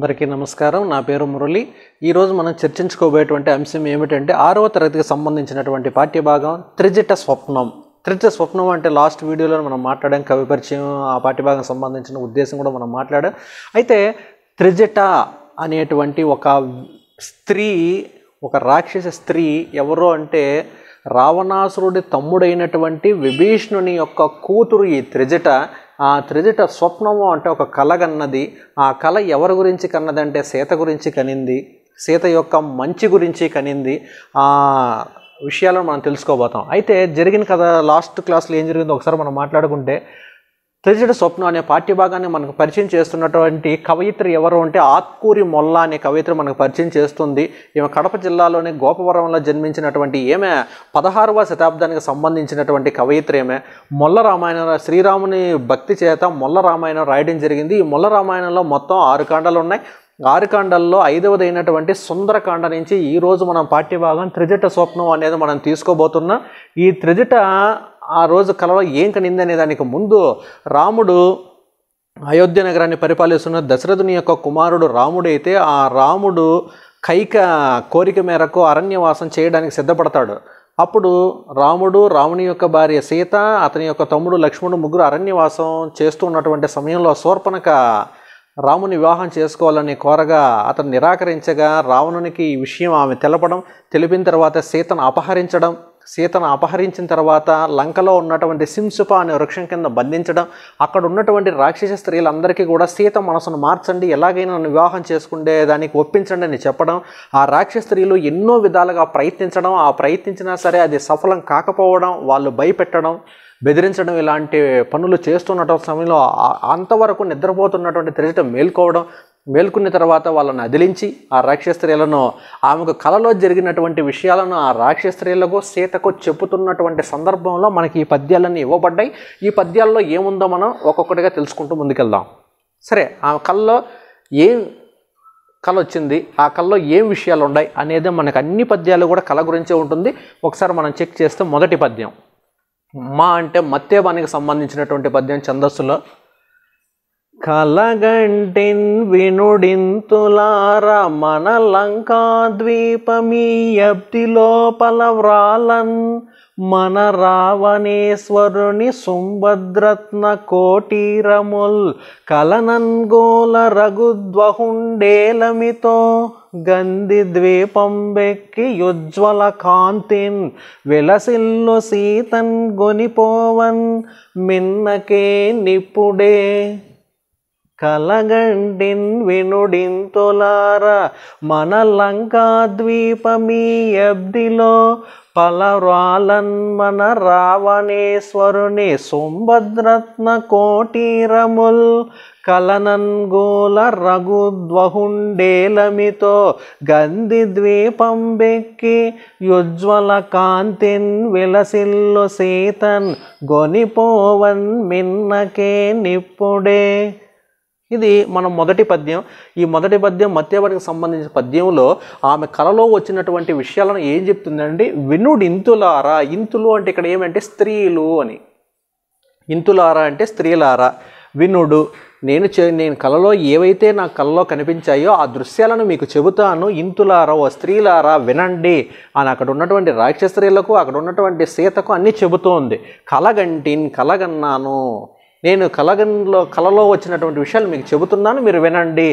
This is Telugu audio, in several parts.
అందరికీ నమస్కారం నా పేరు మురళి ఈరోజు మనం చర్చించుకోబోయేటువంటి అంశం ఏమిటంటే ఆరవ తరగతికి సంబంధించినటువంటి పాఠ్యభాగం త్రిజిట స్వప్నం త్రిజ స్వప్నం అంటే లాస్ట్ వీడియోలో మనం మాట్లాడాం కవిపరిచయం ఆ పాఠ్యభాగం సంబంధించిన ఉద్దేశం కూడా మనం మాట్లాడాం అయితే త్రిజట అనేటువంటి ఒక స్త్రీ ఒక రాక్షస స్త్రీ ఎవరో అంటే రావణాసురుడి తమ్ముడైనటువంటి విభీషణుని యొక్క కూతురు ఈ త్రిజట ఆ త్రిదిట స్వప్నము అంటే ఒక కళ కన్నది ఆ కళ ఎవరి గురించి కన్నదంటే సీత గురించి కనింది సీత యొక్క మంచి గురించి కనింది ఆ విషయాలను మనం తెలుసుకోబోతాం అయితే జరిగిన కథ లాస్ట్ క్లాస్లో ఏం జరిగిందో ఒకసారి మనం మాట్లాడుకుంటే తెలిసిన స్వప్నం అనే పాఠ్యభాగాన్ని మనకు పరిచయం చేస్తున్నటువంటి కవయిత్రి ఎవరు అంటే ఆత్కూరి మొల్ల అనే కవయిత్రి మనకు పరిచయం చేస్తుంది ఈమె కడప జిల్లాలోని గోపవరంలో జన్మించినటువంటి ఈమె పదహారవ శతాబ్దానికి సంబంధించినటువంటి కవయిత్రి ఏమే మొల్ల రామాయణం శ్రీరాముని భక్తి చేత మొల్ల రామాయణం రాయడం జరిగింది ఈ మొల్ల రామాయణంలో మొత్తం ఆరు కాండాలు ఉన్నాయి ఆరుకాండల్లో ఐదవదైనటువంటి సుందరకాండ నుంచి ఈరోజు మనం పాఠ్యభాగం త్రిజట స్వప్నం అనేది మనం తీసుకోబోతున్నాం ఈ త్రిజట ఆ రోజు కలలో ఏం కనిందనే దానికి ముందు రాముడు అయోధ్య నగరాన్ని పరిపాలిస్తున్న దశరథుని యొక్క కుమారుడు రాముడైతే ఆ రాముడు కైక కోరిక మేరకు అరణ్యవాసం చేయడానికి సిద్ధపడతాడు అప్పుడు రాముడు రాముని యొక్క భార్య సీత అతని యొక్క తమ్ముడు లక్ష్మణుడు ముగ్గురు అరణ్యవాసం చేస్తూ ఉన్నటువంటి సమయంలో శూర్పణక రాముని వివాహం చేసుకోవాలని కోరగా అతను నిరాకరించగా రావణునికి ఈ విషయం ఆమె తెలపడం తెలిపిన తర్వాత సీతను అపహరించడం సీతను అపహరించిన తర్వాత లంకలో ఉన్నటువంటి సింసుప అనే వృక్షం కింద బంధించడం అక్కడ ఉన్నటువంటి రాక్షస స్త్రీలందరికీ కూడా సీత మనసును మార్చండి ఎలాగైనా నన్ను వివాహం చేసుకుంటే దానికి ఒప్పించండి అని చెప్పడం ఆ రాక్షస స్త్రీలు ఎన్నో విధాలుగా ప్రయత్నించడం ఆ ప్రయత్నించినా సరే అది సఫలం కాకపోవడం వాళ్ళు భయపెట్టడం బెదిరించడం ఇలాంటి పనులు చేస్తున్నటువంటి సమయంలో అంతవరకు నిద్రపోతున్నటువంటి త్రిజట మేల్కోవడం మేల్కున్న తర్వాత వాళ్ళని అదిలించి ఆ రాక్షస్త్రీలను ఆమెకు కలలో జరిగినటువంటి విషయాలను ఆ రాక్షస్త్రీలకు సీతకు చెబుతున్నటువంటి సందర్భంలో మనకి ఈ పద్యాలన్నీ ఇవ్వబడ్డాయి ఈ పద్యాల్లో ఏముందో మనం ఒక్కొక్కటిగా తెలుసుకుంటూ ముందుకెళ్దాం సరే ఆ కళ్ళలో ఏం కళ వచ్చింది ఆ కళలో ఏం విషయాలు ఉన్నాయి అనేది మనకు అన్ని పద్యాలు కూడా కళ గురించే ఉంటుంది ఒకసారి మనం చెక్ చేస్తే మొదటి పద్యం మా అంటే మత్తేబానికి సంబంధించినటువంటి పద్యం ఛందస్సులో కలగంటిన్ వినుడింతులార మన లంకాద్వీపమీయబ్ది లోపల వ్రాలన్ మన రావణేశ్వరుని సుంభద్రత్న కోటీరముల్ కలనంగోల రఘుద్వహుండేలమితో గంధి వెక్కి ఉజ్వల కాంతిన్ విలసిల్లు సీతన్ గొనిపోవన్ మిన్నకే నిప్పుడే కలగండిన్ తొలార మన ద్వీపమీ అబ్దిలో పలరాలన్ మన రావణేశ్వరుని సుంభద్రత్న కోటీరముల్ కలనంగోల రఘుద్వహుండేలమితో గంధి ద్వీపం బెక్కి యుజ్వల కాంతిన్ విలసిల్లు సీతన్ గొనిపోవన్ మిన్నకే నిప్పుడే ఇది మనం మొదటి పద్యం ఈ మొదటి పద్యం మత్యవర్గకు సంబంధించిన పద్యంలో ఆమె కళలో వచ్చినటువంటి విషయాలను ఏం చెప్తుందండి వినుడు ఇంతులారా ఇంతులు అంటే ఇక్కడ ఏమంటే స్త్రీలు అని ఇంతులారా అంటే స్త్రీలారా వినుడు నేను నేను కళలో ఏవైతే నా కళలో కనిపించాయో ఆ దృశ్యాలను మీకు చెబుతాను ఇంతులారా ఓ స్త్రీలారా వినండి అని అక్కడ ఉన్నటువంటి రాక్షస స్త్రీలకు అక్కడ ఉన్నటువంటి సీతకు అన్నీ చెబుతోంది కలగంటిన్ కలగన్నాను నేను కలగంలో కలలో వచ్చినటువంటి విషయాలు మీకు చెబుతున్నాను మీరు వినండి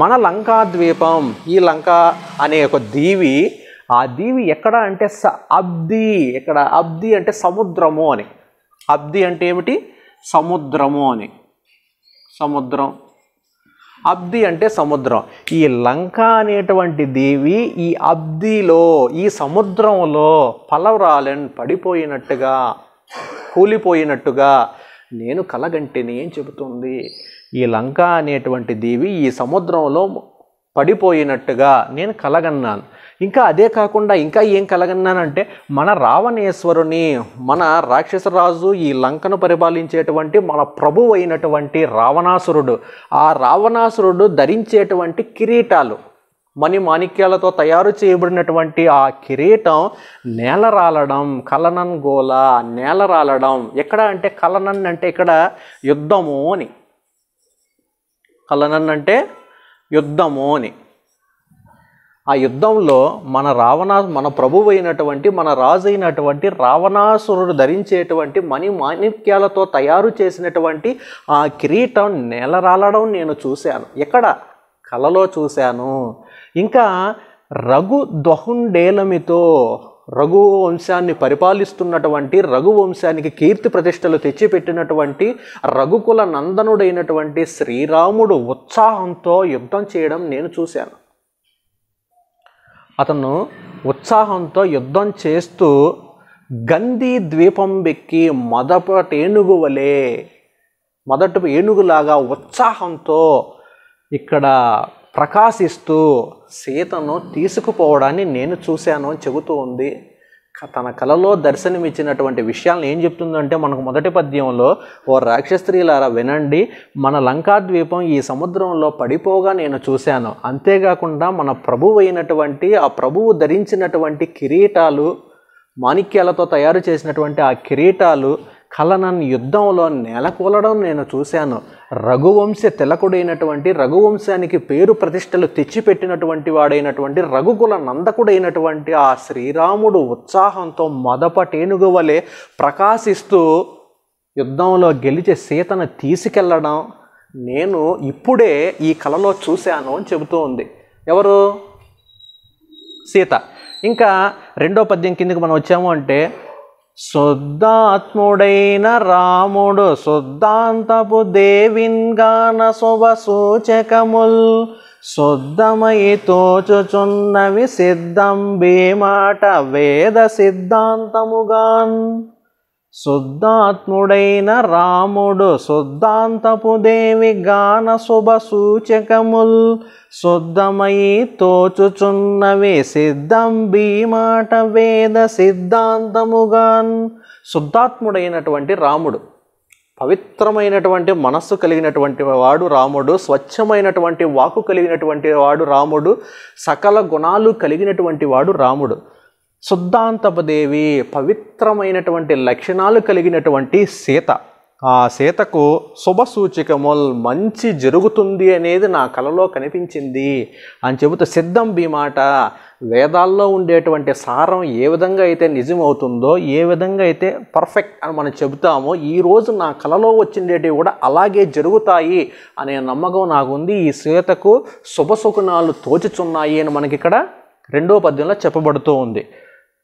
మన లంకా ద్వీపం ఈ లంక అనే ఒక దీవి ఆ దీవి ఎక్కడ అంటే స అబ్ది ఇక్కడ అబ్ది అంటే సముద్రము అని అబ్ది అంటే ఏమిటి సముద్రము అని సముద్రం అబ్ది అంటే సముద్రం ఈ లంక అనేటువంటి దేవి ఈ అబ్దిలో ఈ సముద్రంలో పలవరాలెన్ పడిపోయినట్టుగా కూలిపోయినట్టుగా నేను కలగంటిని అని చెబుతుంది ఈ లంక అనేటువంటి దేవి ఈ సముద్రంలో పడిపోయినట్టుగా నేను కలగన్నాను ఇంకా అదే కాకుండా ఇంకా ఏం కలగన్నానంటే మన రావణేశ్వరుని మన రాక్షసరాజు ఈ లంకను పరిపాలించేటువంటి మన ప్రభు అయినటువంటి రావణాసురుడు ఆ రావణాసురుడు ధరించేటువంటి కిరీటాలు మణి మాణిక్యాలతో తయారు చేయబడినటువంటి ఆ కిరీటం నేల రాలడం కలనన్ గోల నేల రాలడం ఎక్కడ అంటే కలనన్ అంటే ఇక్కడ యుద్ధము అని కలనన్ అంటే యుద్ధము అని ఆ యుద్ధంలో మన రావణా మన ప్రభువు అయినటువంటి మన రాజు అయినటువంటి రావణాసురుడు ధరించేటువంటి మణి మాణిక్యాలతో తయారు చేసినటువంటి ఆ కిరీటం నేలరాలడం నేను చూశాను ఎక్కడ కలలో చూశాను ఇంకా రఘు దహుండేలమితో రఘువంశాన్ని పరిపాలిస్తున్నటువంటి రఘువంశానికి కీర్తి ప్రతిష్టలు తెచ్చిపెట్టినటువంటి రఘుకుల నందనుడైనటువంటి శ్రీరాముడు ఉత్సాహంతో యుద్ధం చేయడం నేను చూశాను అతను ఉత్సాహంతో యుద్ధం చేస్తూ గంధీ ద్వీపం బెక్కి మొదటి ఏనుగు వలె మొదటి ఏనుగులాగా ఉత్సాహంతో ఇక్కడ ప్రకాశిస్తూ సీతను తీసుకుపోవడాన్ని నేను చూశాను అని చెబుతూ ఉంది తన కలలో దర్శనమిచ్చినటువంటి విషయాలను ఏం చెప్తుందంటే మనకు మొదటి పద్యంలో ఓ రాక్షస్త్రీలారా వినండి మన లంకాద్వీపం ఈ సముద్రంలో పడిపోగా నేను చూశాను అంతేకాకుండా మన ప్రభువు అయినటువంటి ఆ ప్రభువు ధరించినటువంటి కిరీటాలు మాణిక్యాలతో తయారు చేసినటువంటి ఆ కిరీటాలు కలనన్ యుద్ధంలో నెలకొలడం నేను చూశాను రఘువంశ తిలకుడైనటువంటి రఘువంశానికి పేరు ప్రతిష్టలు తెచ్చిపెట్టినటువంటి వాడైనటువంటి రఘుకుల నందకుడైనటువంటి ఆ శ్రీరాముడు ఉత్సాహంతో మొదపటేనుగు వలె ప్రకాశిస్తూ యుద్ధంలో గెలిచే సీతను తీసుకెళ్లడం నేను ఇప్పుడే ఈ కళలో చూశాను అని చెబుతూ ఉంది ఎవరు సీత ఇంకా రెండో పద్యం కిందకి మనం వచ్చాము అంటే శుద్ధాత్ముడైన రాముడు శుద్ధాంతపు దేవిన్గాన శుభ సూచకముల్ శుద్ధమై తోచుచున్నవి సిద్ధం భీమాట వేద సిద్ధాంతముగాన్ శుద్ధాత్ముడైన రాముడు శుద్ధాంతపు దేవి గాన శుభ సూచకముల్ శుద్ధమై తోచుచున్నవి సిద్ధం భీమాట వేద సిద్ధాంతముగాన్ శుద్ధాత్ముడైనటువంటి రాముడు పవిత్రమైనటువంటి మనస్సు కలిగినటువంటి వాడు రాముడు స్వచ్ఛమైనటువంటి వాకు కలిగినటువంటి వాడు రాముడు సకల గుణాలు కలిగినటువంటి వాడు రాముడు దేవి పవిత్రమైనటువంటి లక్షణాలు కలిగినటువంటి సీత ఆ సీతకు శుభ సూచికముల్ మంచి జరుగుతుంది అనేది నా కలలో కనిపించింది అని చెబుతూ సిద్ధం బీమాట వేదాల్లో ఉండేటువంటి సారం ఏ విధంగా అయితే నిజమవుతుందో ఏ విధంగా అయితే పర్ఫెక్ట్ అని మనం చెబుతామో ఈరోజు నా కలలో వచ్చిండేటివి కూడా అలాగే జరుగుతాయి అనే నమ్మకం నాకుంది ఈ సీతకు శుభసుకుణాలు తోచుచున్నాయి అని మనకి ఇక్కడ రెండో పద్యంలో చెప్పబడుతూ ఉంది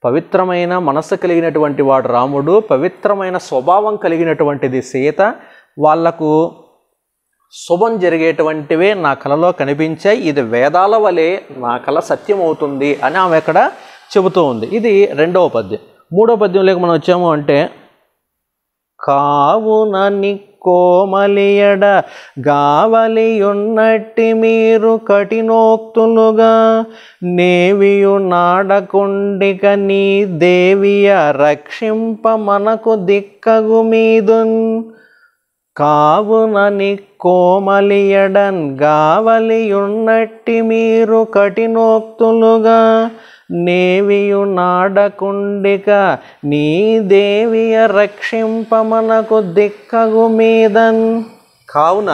పవిత్రమైన మనస్సు కలిగినటువంటి వాడు రాముడు పవిత్రమైన స్వభావం కలిగినటువంటిది సీత వాళ్లకు శుభం జరిగేటువంటివే నా కళలో కనిపించాయి ఇది వేదాల వలె నా కళ సత్యం అవుతుంది అని ఆమె అక్కడ చెబుతూ ఉంది ఇది రెండవ పద్యం మూడవ పద్యంలోకి మనం వచ్చాము అంటే కావున కోమలియడ గావలియున్నట్టి మీరు కఠినోక్తులుగా నేవియు నాడకుండిక నీ దేవియ రక్షింప మనకు దిక్కగు మీదున్ కావునని కోమలియడన్ గావలియున్నట్టి మీరు కఠినోక్తులుగా నేవియు నాడకుండిక నీ దేవియ రక్షింపమనకు దిక్కగు మీదన్ కావున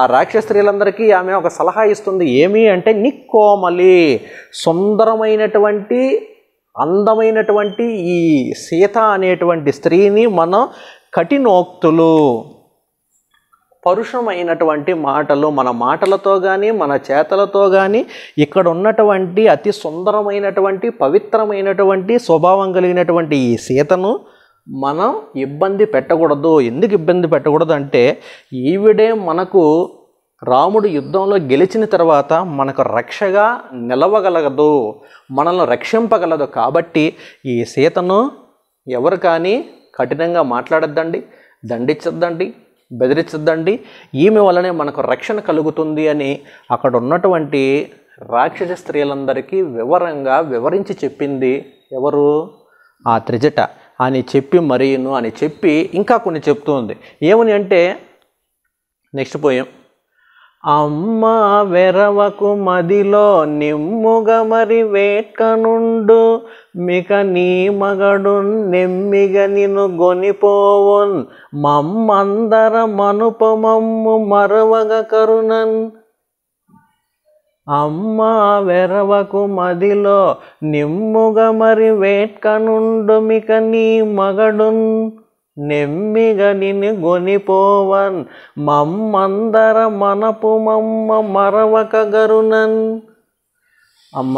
ఆ రాక్షస స్త్రీలందరికీ ఆమె ఒక సలహా ఇస్తుంది ఏమి అంటే నిక్కోమలి సుందరమైనటువంటి అందమైనటువంటి ఈ సీత అనేటువంటి స్త్రీని మనం కఠినోక్తులు పరుషమైనటువంటి మాటలు మన మాటలతో కానీ మన చేతలతో కానీ ఇక్కడ ఉన్నటువంటి అతి సుందరమైనటువంటి పవిత్రమైనటువంటి స్వభావం కలిగినటువంటి ఈ సీతను మనం ఇబ్బంది పెట్టకూడదు ఎందుకు ఇబ్బంది పెట్టకూడదు అంటే ఈవిడే మనకు రాముడు యుద్ధంలో గెలిచిన తర్వాత మనకు రక్షగా నిలవగలగదు మనల్ని రక్షింపగలదు కాబట్టి ఈ సీతను ఎవరు కానీ కఠినంగా మాట్లాడద్దండి దండించద్దండి బెదిరించద్దండి ఈమె వలనే మనకు రక్షణ కలుగుతుంది అని అక్కడ ఉన్నటువంటి రాక్షస స్త్రీలందరికీ వివరంగా వివరించి చెప్పింది ఎవరు ఆ త్రిజట అని చెప్పి మరీను అని చెప్పి ఇంకా కొన్ని చెప్తుంది ఏమని అంటే నెక్స్ట్ పోయాం అమ్మ వెరవకు మదిలో నిమ్ముగ మరి వేట్కనుండు మిక నీ మగడు నెమ్మిగ నిను గొనిపోవన్ మమ్మందర మనుపమమ్ము మరవగ కరుణన్ అమ్మ వెరవకు మదిలో నిమ్ముగ మరి వేట్కనుండు మిక నీ మగడున్ నెమ్మిగ నిన్ను గొనిపోవన్ మమ్మందర మనపు మమ్మ మరవక గరునన్ అమ్మ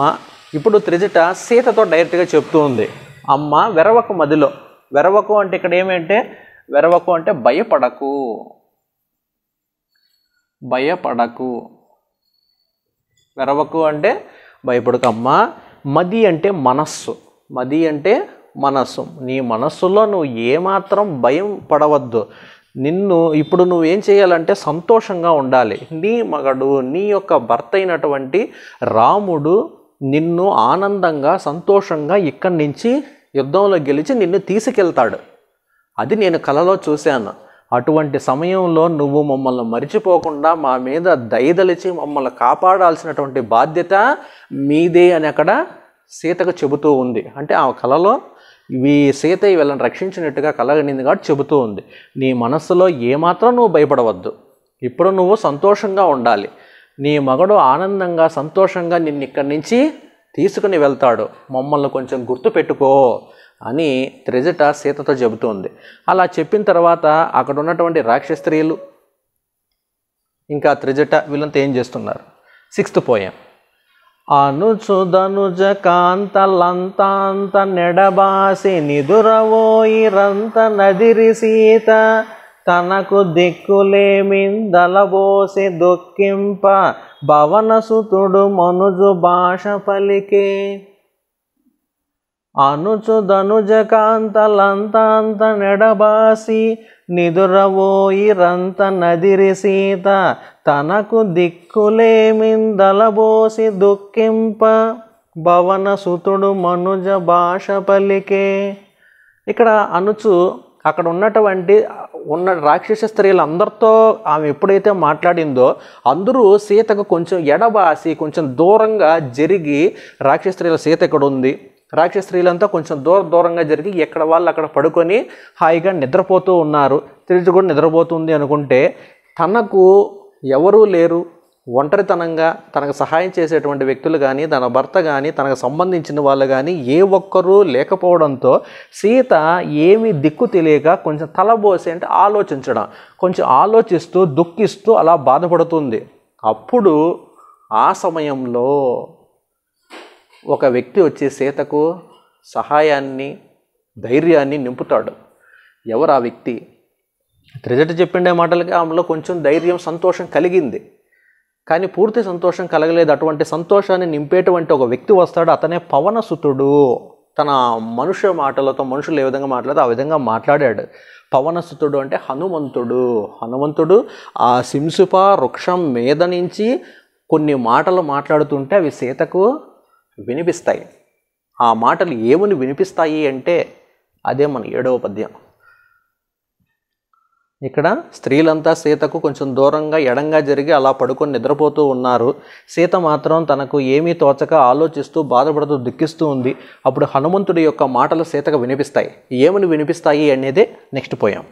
ఇప్పుడు త్రిజట సీతతో డైరెక్ట్గా చెప్తూ ఉంది అమ్మ వెరవకు మదిలో వెరవకు అంటే ఇక్కడ ఏమంటే వెరవకు అంటే భయపడకు భయపడకు వెరవకు అంటే భయపడకు అమ్మ మది అంటే మనస్సు మది అంటే మనస్సు నీ మనస్సులో నువ్వు ఏమాత్రం భయం పడవద్దు నిన్ను ఇప్పుడు నువ్వేం చేయాలంటే సంతోషంగా ఉండాలి నీ మగడు నీ యొక్క భర్త అయినటువంటి రాముడు నిన్ను ఆనందంగా సంతోషంగా ఇక్కడి నుంచి యుద్ధంలో గెలిచి నిన్ను తీసుకెళ్తాడు అది నేను కలలో చూశాను అటువంటి సమయంలో నువ్వు మమ్మల్ని మరిచిపోకుండా మా మీద దయదలిచి మమ్మల్ని కాపాడాల్సినటువంటి బాధ్యత మీదే అని అక్కడ సీతకు చెబుతూ ఉంది అంటే ఆ కళలో ఇవి సీత వీళ్ళని రక్షించినట్టుగా కలగనింది కాబట్టి చెబుతూ ఉంది నీ మనస్సులో ఏమాత్రం నువ్వు భయపడవద్దు ఇప్పుడు నువ్వు సంతోషంగా ఉండాలి నీ మగడు ఆనందంగా సంతోషంగా నిన్ను ఇక్కడి నుంచి తీసుకుని వెళ్తాడు మమ్మల్ని కొంచెం గుర్తుపెట్టుకో అని త్రిజట సీతతో చెబుతోంది అలా చెప్పిన తర్వాత అక్కడ ఉన్నటువంటి రాక్షస్త్రీలు ఇంకా త్రిజట వీళ్ళంతా ఏం చేస్తున్నారు సిక్స్త్ పోయాం అనుచుదనుజ కాంతలంతాంత నెడబాసి నిదురవోయిరంత నదిరి సీత తనకు దిక్కులేమిందలబోసి దుఃఖింప భవనసుతుడు మనుజు భాష పలికే కాంతలంతాంత నెడబాసి నిదురవోయిరంత నదిరి సీత తనకు దిక్కులేమిందలబోసి దుఃఖింప భవన సుతుడు మనుజ భాష పలికే ఇక్కడ అనుచు అక్కడ ఉన్నటువంటి ఉన్న రాక్షస స్త్రీలందరితో ఆమె ఎప్పుడైతే మాట్లాడిందో అందరూ సీతకు కొంచెం ఎడబాసి కొంచెం దూరంగా జరిగి రాక్షస స్త్రీల సీత ఇక్కడ ఉంది రాక్షస స్త్రీలంతా కొంచెం దూర దూరంగా జరిగి ఎక్కడ వాళ్ళు అక్కడ పడుకొని హాయిగా నిద్రపోతూ ఉన్నారు తిరిగి కూడా నిద్రపోతుంది అనుకుంటే తనకు ఎవరూ లేరు ఒంటరితనంగా తనకు సహాయం చేసేటువంటి వ్యక్తులు కానీ తన భర్త కానీ తనకు సంబంధించిన వాళ్ళు కానీ ఏ ఒక్కరూ లేకపోవడంతో సీత ఏమి దిక్కు తెలియక కొంచెం తలబోసి అంటే ఆలోచించడం కొంచెం ఆలోచిస్తూ దుఃఖిస్తూ అలా బాధపడుతుంది అప్పుడు ఆ సమయంలో ఒక వ్యక్తి వచ్చి సీతకు సహాయాన్ని ధైర్యాన్ని నింపుతాడు ఎవరు ఆ వ్యక్తి త్రిజట చెప్పిండే మాటలకి ఆమెలో కొంచెం ధైర్యం సంతోషం కలిగింది కానీ పూర్తి సంతోషం కలగలేదు అటువంటి సంతోషాన్ని నింపేటువంటి ఒక వ్యక్తి వస్తాడు అతనే పవనసుతుడు తన మనుష్య మాటలతో మనుషులు ఏ విధంగా మాట్లాడదు ఆ విధంగా మాట్లాడాడు పవనసుతుడు అంటే హనుమంతుడు హనుమంతుడు ఆ సింసుప వృక్షం మీద నుంచి కొన్ని మాటలు మాట్లాడుతుంటే అవి సీతకు వినిపిస్తాయి ఆ మాటలు ఏముని వినిపిస్తాయి అంటే అదే మన ఏడవ పద్యం ఇక్కడ స్త్రీలంతా సీతకు కొంచెం దూరంగా ఎడంగా జరిగి అలా పడుకొని నిద్రపోతూ ఉన్నారు సీత మాత్రం తనకు ఏమీ తోచక ఆలోచిస్తూ బాధపడుతూ దుఃఖిస్తూ ఉంది అప్పుడు హనుమంతుడి యొక్క మాటలు సీతకు వినిపిస్తాయి ఏమని వినిపిస్తాయి అనేది నెక్స్ట్ పోయాం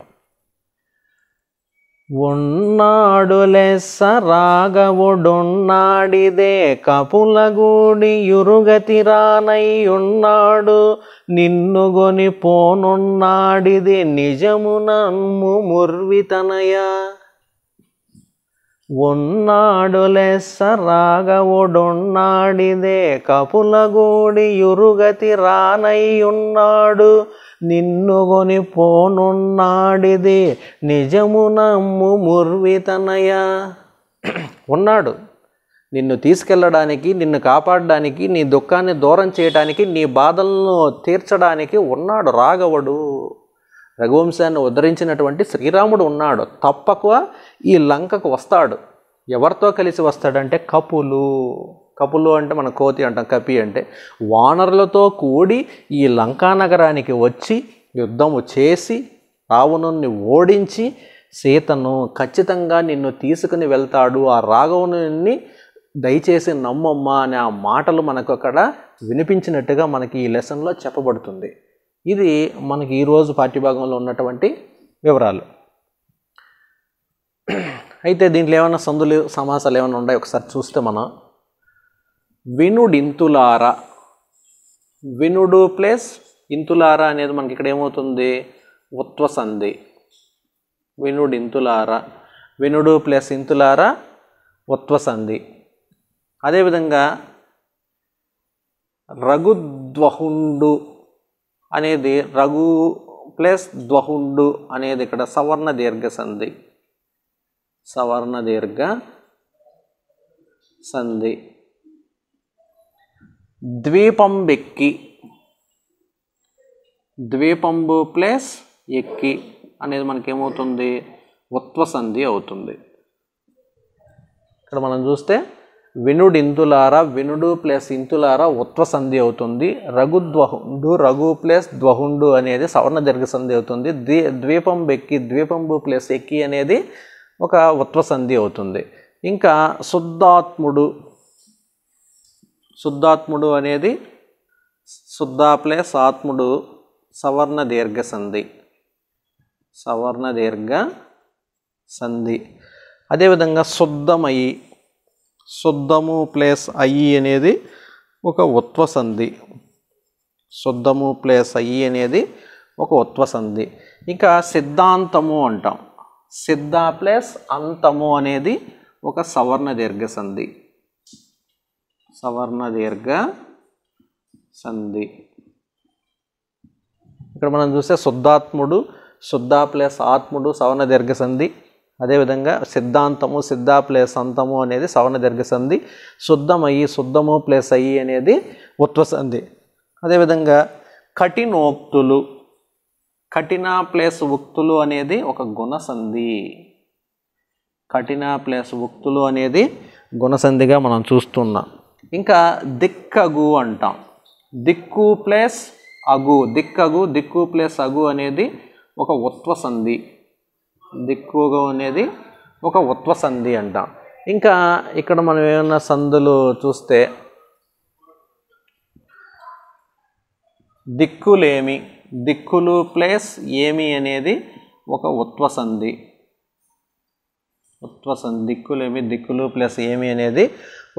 ఉన్నాడులే సరాగవుడున్నాడిదే కపులగూడి యురుగతిరానయ్యున్నాడు నిన్నుగొని పోనున్నాడిది నిజమునమ్ము ముర్వితనయ ఉన్నాడులే సరాగవుడున్నాడిదే కపులగూడి ఉన్నాడు కొని పోనున్నాడిది నిజము నమ్ము ముర్వితనయ ఉన్నాడు నిన్ను తీసుకెళ్ళడానికి నిన్ను కాపాడడానికి నీ దుఃఖాన్ని దూరం చేయడానికి నీ బాధలను తీర్చడానికి ఉన్నాడు రాఘవుడు రఘువంశాన్ని ఉద్ధరించినటువంటి శ్రీరాముడు ఉన్నాడు తప్పక ఈ లంకకు వస్తాడు ఎవరితో కలిసి వస్తాడంటే కపులు కపులు అంటే మన కోతి అంటాం కపి అంటే వానరులతో కూడి ఈ లంకానగరానికి వచ్చి యుద్ధము చేసి రావణుణ్ణి ఓడించి సీతను ఖచ్చితంగా నిన్ను తీసుకుని వెళ్తాడు ఆ రాఘవుని దయచేసి నమ్మమ్మా అనే ఆ మాటలు మనకు అక్కడ వినిపించినట్టుగా మనకి ఈ లెసన్లో చెప్పబడుతుంది ఇది మనకి ఈరోజు పాఠ్యభాగంలో ఉన్నటువంటి వివరాలు అయితే దీంట్లో ఏమైనా సందులు సమాసాలు ఏమైనా ఉన్నాయి ఒకసారి చూస్తే మనం వినుడింతులారా వినుడు ప్లస్ ఇంతులారా అనేది మనకి ఇక్కడ ఏమవుతుంది ఉత్వసంధి వినుడింతులారా వినుడు ప్లస్ ఇంతులారా ఉత్వసంధి అదేవిధంగా రఘుద్వహుండు అనేది రఘు ప్లస్ ద్వహుండు అనేది ఇక్కడ సవర్ణ దీర్ఘ సంధి సవర్ణ దీర్ఘ సంధి ద్వీపంబెక్కి ద్వీపంబు ప్లేస్ ఎక్కి అనేది మనకేమవుతుంది ఉత్వసంధి అవుతుంది ఇక్కడ మనం చూస్తే వినుడు ఇందులారా వినుడు ప్లస్ ఇంతులారా ఉత్వసంధి అవుతుంది రఘు ద్వహుండు రఘు ప్లస్ ద్వహుండు అనేది సవర్ణ దీర్ఘ సంధి అవుతుంది ద్వీ ద్వీపం బెక్కి ద్వీపంబు ప్లస్ ఎక్కి అనేది ఒక ఉత్వసంధి అవుతుంది ఇంకా శుద్ధాత్ముడు శుద్ధాత్ముడు అనేది శుద్ధా ప్లస్ ఆత్ముడు సవర్ణ దీర్ఘ సంధి సవర్ణ దీర్ఘ సంధి అదేవిధంగా శుద్ధమయ్యి శుద్ధము ప్లేస్ అయ్యి అనేది ఒక ఉత్వ సంధి శుద్ధము ప్లేస్ అయ్యి అనేది ఒక ఉత్వ సంధి ఇంకా సిద్ధాంతము అంటాం సిద్ధ ప్లస్ అంతము అనేది ఒక సవర్ణ దీర్ఘ సంధి సవర్ణ దీర్ఘ సంధి ఇక్కడ మనం చూస్తే శుద్ధాత్ముడు శుద్ధ ప్లస్ ఆత్ముడు సవర్ణ దీర్ఘ సంధి అదేవిధంగా సిద్ధాంతము సిద్ధ ప్లస్ అంతము అనేది సవర్ణ దీర్ఘ సంధి శుద్ధమయ్యి శుద్ధము ప్లస్ అయ్యి అనేది సంధి అదేవిధంగా కఠినోక్తులు కఠిన ప్లస్ ఉక్తులు అనేది ఒక గుణసంధి కఠిన ప్లస్ ఉక్తులు అనేది గుణసంధిగా మనం చూస్తున్నాం ఇంకా దిక్కగు అంటాం దిక్కు ప్లస్ అగు దిక్కగు దిక్కు ప్లస్ అగు అనేది ఒక ఉత్వ సంధి దిక్కుగా అనేది ఒక ఉత్వ సంధి అంటాం ఇంకా ఇక్కడ మనం ఏమైనా సంధులు చూస్తే దిక్కులేమి దిక్కులు ప్లేస్ ఏమి అనేది ఒక ఉత్వ సంధి ఉత్వ సంధి దిక్కులేమి దిక్కులు ప్లస్ ఏమి అనేది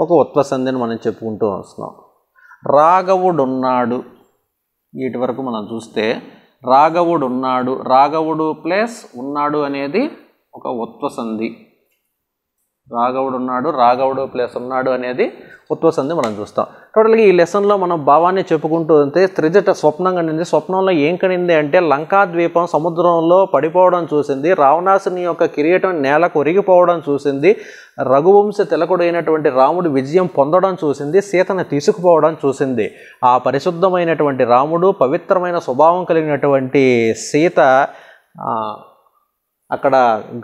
ఒక ఉత్వసంధిని మనం చెప్పుకుంటూ వస్తున్నాం రాఘవుడున్నాడు వీటి వరకు మనం చూస్తే రాఘవుడున్నాడు రాఘవుడు ప్లస్ ఉన్నాడు అనేది ఒక ఉత్వసంధి రాఘవుడు ఉన్నాడు రాఘవుడు ప్లస్ ఉన్నాడు అనేది ఉత్వసంది మనం చూస్తాం టోటల్గా ఈ లెసన్లో మనం భావాన్ని చెప్పుకుంటూ ఉంటే త్రిజట స్వప్నం కనింది స్వప్నంలో ఏం కనింది అంటే లంకాద్వీపం సముద్రంలో పడిపోవడం చూసింది రావణాసుని యొక్క కిరీటం నేలకు ఒరిగిపోవడం చూసింది రఘువంశ తిలకుడైనటువంటి రాముడు విజయం పొందడం చూసింది సీతను తీసుకుపోవడం చూసింది ఆ పరిశుద్ధమైనటువంటి రాముడు పవిత్రమైన స్వభావం కలిగినటువంటి సీత అక్కడ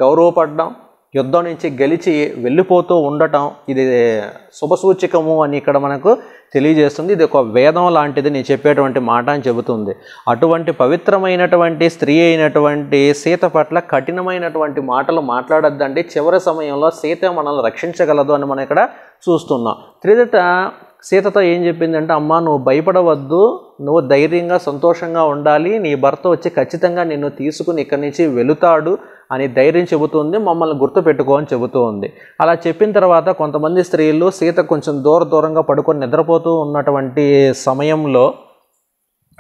గౌరవపడడం యుద్ధం నుంచి గెలిచి వెళ్ళిపోతూ ఉండటం ఇది శుభసూచకము అని ఇక్కడ మనకు తెలియజేస్తుంది ఇది ఒక వేదం లాంటిది నేను చెప్పేటువంటి మాట అని చెబుతుంది అటువంటి పవిత్రమైనటువంటి స్త్రీ అయినటువంటి సీత పట్ల కఠినమైనటువంటి మాటలు మాట్లాడద్దండి చివరి సమయంలో సీత మనల్ని రక్షించగలదు అని మనం ఇక్కడ చూస్తున్నాం త్రిదట సీతతో ఏం చెప్పిందంటే అమ్మ నువ్వు భయపడవద్దు నువ్వు ధైర్యంగా సంతోషంగా ఉండాలి నీ భర్త వచ్చి ఖచ్చితంగా నిన్ను తీసుకుని ఇక్కడి నుంచి వెళుతాడు అని ధైర్యం చెబుతుంది మమ్మల్ని గుర్తుపెట్టుకో అని చెబుతూ ఉంది అలా చెప్పిన తర్వాత కొంతమంది స్త్రీలు సీత కొంచెం దూర దూరంగా పడుకొని నిద్రపోతూ ఉన్నటువంటి సమయంలో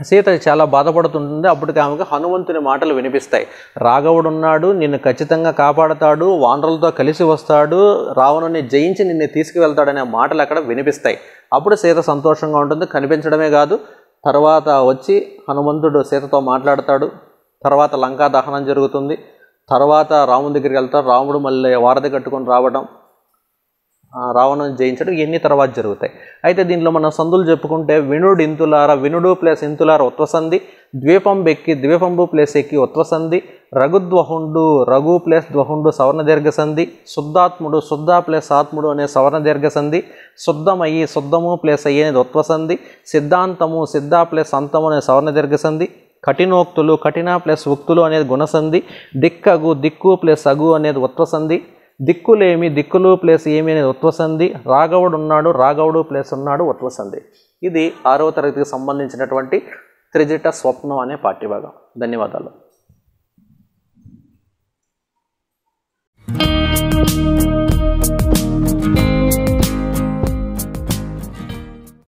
సీత చాలా బాధపడుతుంటుంది అప్పటికి ఆమెకు హనుమంతుని మాటలు వినిపిస్తాయి రాఘవుడున్నాడు నిన్ను ఖచ్చితంగా కాపాడతాడు వానరులతో కలిసి వస్తాడు రావణుని జయించి నిన్ను తీసుకువెళ్తాడనే మాటలు అక్కడ వినిపిస్తాయి అప్పుడు సీత సంతోషంగా ఉంటుంది కనిపించడమే కాదు తర్వాత వచ్చి హనుమంతుడు సీతతో మాట్లాడతాడు తర్వాత లంకా దహనం జరుగుతుంది తర్వాత రాముడి దగ్గరికి వెళ్తాడు రాముడు మళ్ళీ వారధి కట్టుకొని రావడం రావణం జయించడం ఇవన్నీ తర్వాత జరుగుతాయి అయితే దీనిలో మనం సందులు చెప్పుకుంటే వినుడు ఇంతులార వినుడు ప్లస్ ఇంతులార ఉత్వసంధి ద్వీపంబు ఎక్కి ద్వీపంబు ప్లస్ ఎక్కి ఉత్వసంధి రఘుద్వహుండు రఘు ప్లస్ ద్వహుండు సవర్ణ దీర్ఘసంధి శుద్ధాత్ముడు శుద్ధ ప్లస్ ఆత్ముడు అనే సవర్ణ దీర్ఘసంధి శుద్ధమయ్యి శుద్ధము ప్లస్ అయ్యి అనేది ఉత్వసంధి సిద్ధాంతము సిద్ధ ప్లస్ అంతము అనే సవర్ణ దీర్ఘసంధి కఠినోక్తులు కఠిన ప్లస్ ఉక్తులు అనేది గుణసంధి దిక్కగు దిక్కు ప్లస్ అగు అనేది ఉత్వసంధి దిక్కులేమి దిక్కులు ప్లస్ ఏమి అనేది ఉత్వసంధి రాఘవుడు ఉన్నాడు రాఘవుడు ప్లస్ ఉన్నాడు ఉత్వసంధి ఇది ఆరవ తరగతికి సంబంధించినటువంటి త్రిజిట స్వప్నం అనే పాఠ్యభాగం ధన్యవాదాలు